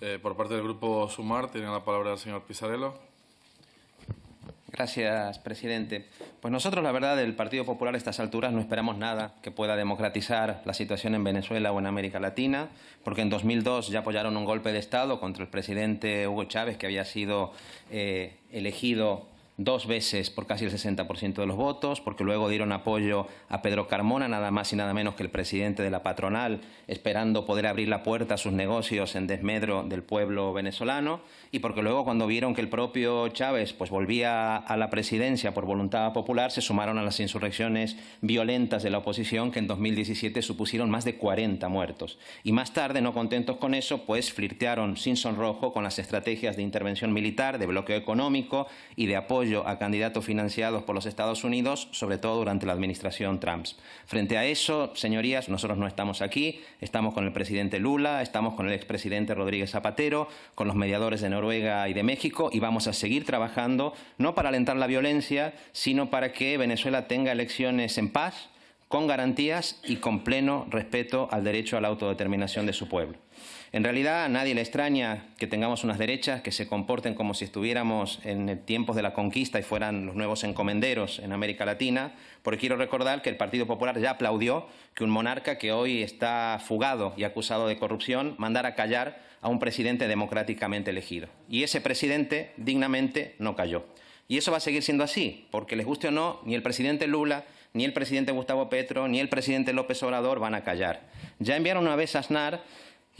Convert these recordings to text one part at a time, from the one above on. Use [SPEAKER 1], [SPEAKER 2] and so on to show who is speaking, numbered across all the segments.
[SPEAKER 1] Eh, por parte del Grupo Sumar, tiene la palabra el señor Pisarello. Gracias, presidente. Pues nosotros, la verdad, del Partido Popular a estas alturas no esperamos nada que pueda democratizar la situación en Venezuela o en América Latina, porque en 2002 ya apoyaron un golpe de Estado contra el presidente Hugo Chávez, que había sido eh, elegido dos veces por casi el 60% de los votos, porque luego dieron apoyo a Pedro Carmona, nada más y nada menos que el presidente de la patronal, esperando poder abrir la puerta a sus negocios en desmedro del pueblo venezolano, y porque luego cuando vieron que el propio Chávez pues, volvía a la presidencia por voluntad popular, se sumaron a las insurrecciones violentas de la oposición que en 2017 supusieron más de 40 muertos. Y más tarde, no contentos con eso, pues flirtearon sin sonrojo con las estrategias de intervención militar, de bloqueo económico y de apoyo a candidatos financiados por los Estados Unidos, sobre todo durante la administración Trump. Frente a eso, señorías, nosotros no estamos aquí, estamos con el presidente Lula, estamos con el expresidente Rodríguez Zapatero, con los mediadores de Noruega y de México y vamos a seguir trabajando no para alentar la violencia, sino para que Venezuela tenga elecciones en paz, con garantías y con pleno respeto al derecho a la autodeterminación de su pueblo. En realidad a nadie le extraña que tengamos unas derechas que se comporten como si estuviéramos en tiempos de la conquista y fueran los nuevos encomenderos en América Latina, porque quiero recordar que el Partido Popular ya aplaudió que un monarca que hoy está fugado y acusado de corrupción mandara callar a un presidente democráticamente elegido. Y ese presidente dignamente no cayó. Y eso va a seguir siendo así, porque les guste o no, ni el presidente Lula, ni el presidente Gustavo Petro, ni el presidente López Obrador van a callar. Ya enviaron una vez a Aznar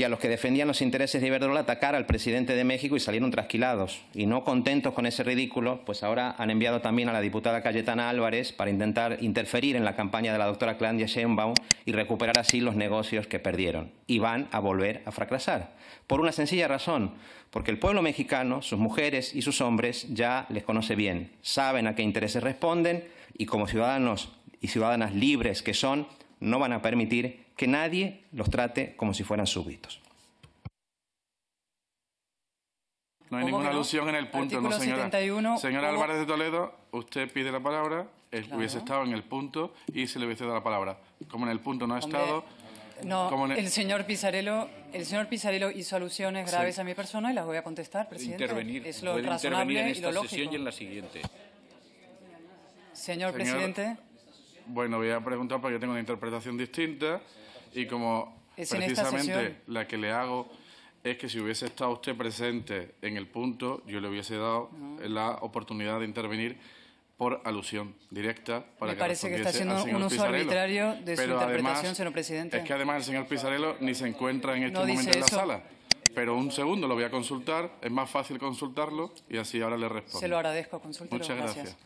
[SPEAKER 1] y a los que defendían los intereses de Iberdrola atacar al presidente de México y salieron trasquilados. Y no contentos con ese ridículo, pues ahora han enviado también a la diputada Cayetana Álvarez para intentar interferir en la campaña de la doctora Claudia Sheinbaum y recuperar así los negocios que perdieron. Y van a volver a fracasar. Por una sencilla razón, porque el pueblo mexicano, sus mujeres y sus hombres ya les conoce bien, saben a qué intereses responden y como ciudadanos y ciudadanas libres que son, no van a permitir que nadie los trate como si fueran súbditos.
[SPEAKER 2] No hay ninguna alusión en el punto, Artículo no, señora. señora Álvarez de Toledo, usted pide la palabra, hubiese estado en el punto y se le hubiese dado la palabra. Como en el punto no ha estado...
[SPEAKER 3] No, el... señor Pizarello, el señor hizo alusiones graves a mi persona y las voy a contestar, presidente. Intervenir. Es lo razonable en esta y lo sesión y en la siguiente. Señor, señor presidente.
[SPEAKER 2] Bueno, voy a preguntar porque tengo una interpretación distinta. Y como precisamente la que le hago es que si hubiese estado usted presente en el punto, yo le hubiese dado la oportunidad de intervenir por alusión directa para Me parece que está haciendo un uso arbitrario de su interpretación, señor presidente. Es que además el señor Pizarelo ni se encuentra en este momento en la sala. Pero un segundo, lo voy a consultar, es más fácil consultarlo y así ahora le respondo. Se lo agradezco, consulte. Muchas gracias.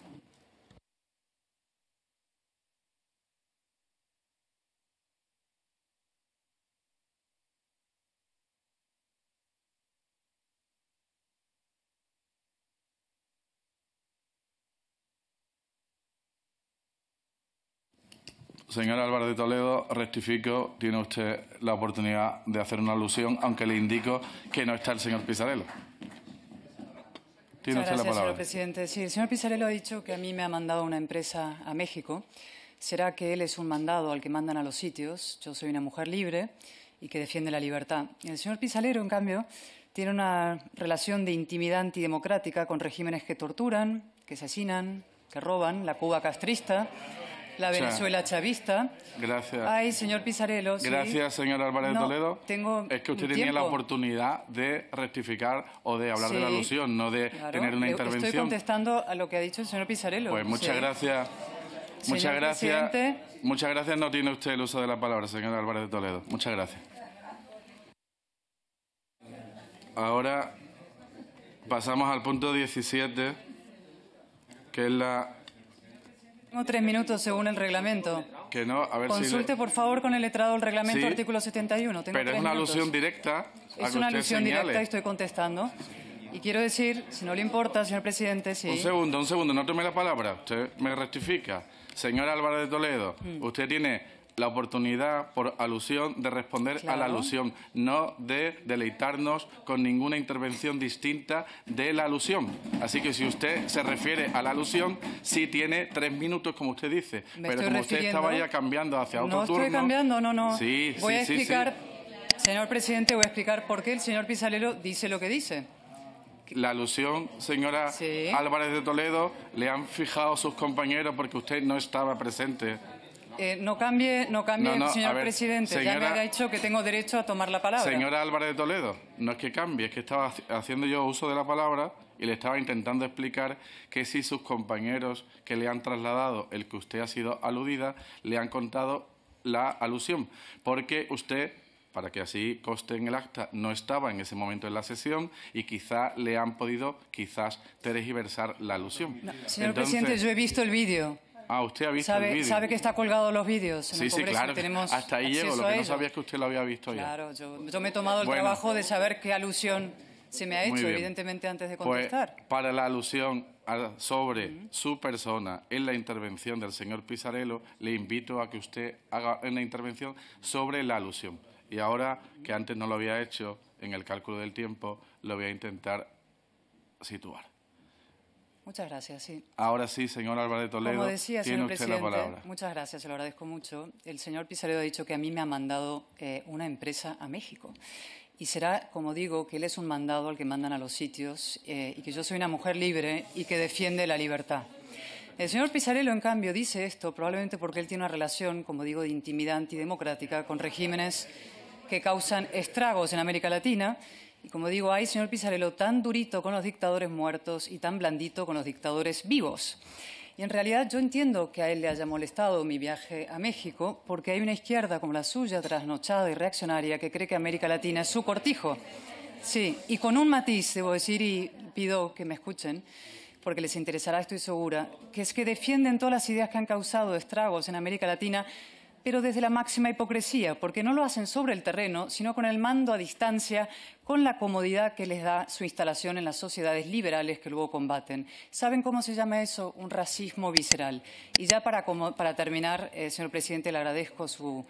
[SPEAKER 2] Señor Álvarez de Toledo, rectifico, tiene usted la oportunidad de hacer una alusión, aunque le indico que no está el señor Pisarello. Tiene usted la palabra. señor
[SPEAKER 3] presidente. Sí, el señor Pisarello ha dicho que a mí me ha mandado una empresa a México. ¿Será que él es un mandado al que mandan a los sitios? Yo soy una mujer libre y que defiende la libertad. El señor Pizalero, en cambio, tiene una relación de intimidad antidemocrática con regímenes que torturan, que asesinan, que roban, la Cuba castrista la Venezuela chavista.
[SPEAKER 2] Gracias. Ay,
[SPEAKER 3] señor Pizarello. Gracias,
[SPEAKER 2] señor Álvarez de Toledo. Tengo es que usted tenía la oportunidad de rectificar o de hablar de la alusión, no de tener una intervención. Estoy
[SPEAKER 3] contestando a lo que ha dicho el señor Pizarello. Pues muchas gracias. muchas gracias.
[SPEAKER 2] Muchas gracias. No tiene usted el uso de la palabra, señor Álvarez de Toledo. Muchas gracias. Ahora pasamos al punto 17, que es la
[SPEAKER 3] tengo tres minutos según el reglamento.
[SPEAKER 2] Que Consulte
[SPEAKER 3] por favor con el letrado el reglamento artículo 71. pero es una alusión
[SPEAKER 2] directa. es una alusión directa y
[SPEAKER 3] estoy contestando. Y quiero decir, si no le importa, señor presidente, sí. Un segundo,
[SPEAKER 2] un segundo, no tome la palabra. Usted me rectifica. Señor Álvarez de Toledo, mm. usted tiene la oportunidad por alusión de responder a la alusión, no de deleitarnos con ninguna intervención distinta de la alusión. Así que si usted se refiere a la alusión, sí tiene tres minutos, como usted dice. pero como usted estaba ya cambiando hacia otro no turno... No estoy cambiando,
[SPEAKER 3] no, no. Sí, voy a explicar, señor presidente, voy a explicar por qué el señor Pisalero dice lo que dice
[SPEAKER 2] la alusión, señora Álvarez de Toledo, le han fijado sus compañeros porque usted no estaba presente.
[SPEAKER 3] Eh, no cambie, no cambie, señor presidente. ya me ha dicho que tengo derecho a tomar la palabra. Señora
[SPEAKER 2] Álvarez de Toledo, no es que cambie, es que estaba haciendo yo uso de la palabra y le estaba intentando explicar que si sus compañeros que le han trasladado el que usted ha sido aludida le han contado la alusión, porque usted para que así coste en el acta, no estaba en ese momento en la sesión y quizá le han podido, quizás, tergiversar la alusión. señor presidente, yo
[SPEAKER 3] he visto el vídeo.
[SPEAKER 2] Ah, usted ha visto sabe, Sabe
[SPEAKER 3] que está colgado los vídeos. sí, sí, claro. Tenemos Hasta ahí llego, lo que no sabía
[SPEAKER 2] es que usted lo había visto ya. Claro,
[SPEAKER 3] yo, me he tomado el trabajo de saber qué alusión se me ha hecho, evidentemente, antes de pues, contestar.
[SPEAKER 2] para la alusión sobre su persona en la intervención del señor Pisarello, le invito a que usted haga una intervención sobre la alusión. Y ahora, que antes no lo había hecho en el cálculo del tiempo, lo voy a intentar situar.
[SPEAKER 3] Muchas gracias,
[SPEAKER 2] Ahora sí, señor Álvarez Toledo. Como decía, señor usted
[SPEAKER 3] muchas gracias, se lo agradezco mucho. El señor Pizarro ha dicho que a mí me ha mandado eh, una empresa a México. Y será, como digo, que él es un mandado al que mandan a los sitios eh, y que yo soy una mujer libre y que defiende la libertad. El señor Pizarello, en cambio, dice esto probablemente porque él tiene una relación, como digo, de intimidad antidemocrática con regímenes que causan estragos en América Latina y como digo, hay, señor Pizarello, tan durito con los dictadores muertos y tan blandito con los dictadores vivos. Y en realidad yo entiendo que a él le haya molestado mi viaje a México, porque hay una izquierda como la suya, trasnochada y reaccionaria, que cree que América Latina es su cortijo. Sí, y con un matiz, debo decir, y pido que me escuchen, porque les interesará, estoy segura, que es que defienden todas las ideas que han causado estragos en América Latina pero desde la máxima hipocresía, porque no lo hacen sobre el terreno, sino con el mando a distancia, con la comodidad que les da su instalación en las sociedades liberales que luego combaten. ¿Saben cómo se llama eso? Un racismo visceral. Y ya para, para terminar, eh, señor presidente, le agradezco su,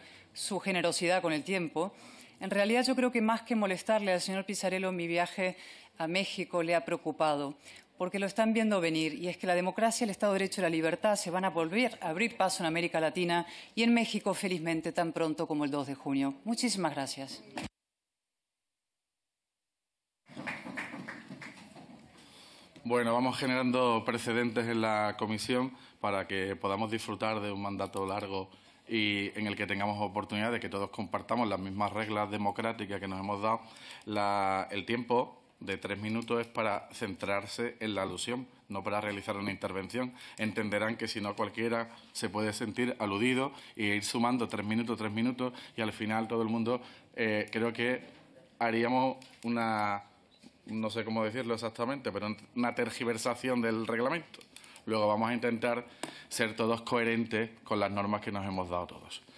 [SPEAKER 3] generosidad con el tiempo. En realidad yo creo que más que molestarle al señor Pizarello mi viaje a México le ha preocupado, porque lo están viendo venir, y es que la democracia, el Estado de Derecho y la libertad se van a volver a abrir paso en América Latina y en México, felizmente, tan pronto como el 2 de junio. Muchísimas gracias.
[SPEAKER 2] Bueno, vamos generando precedentes en la comisión para que podamos disfrutar de un mandato largo y en el que tengamos oportunidad de que todos compartamos las mismas reglas democráticas que nos hemos dado. el tiempo de tres minutos es para centrarse en la alusión, no para realizar una intervención. Entenderán que si no cualquiera se puede sentir aludido y ir sumando tres minutos, tres minutos y al final todo el mundo eh, creo que haríamos una, no sé cómo decirlo exactamente, pero una tergiversación del reglamento. Luego vamos a intentar ser todos coherentes con las normas que nos hemos dado todos.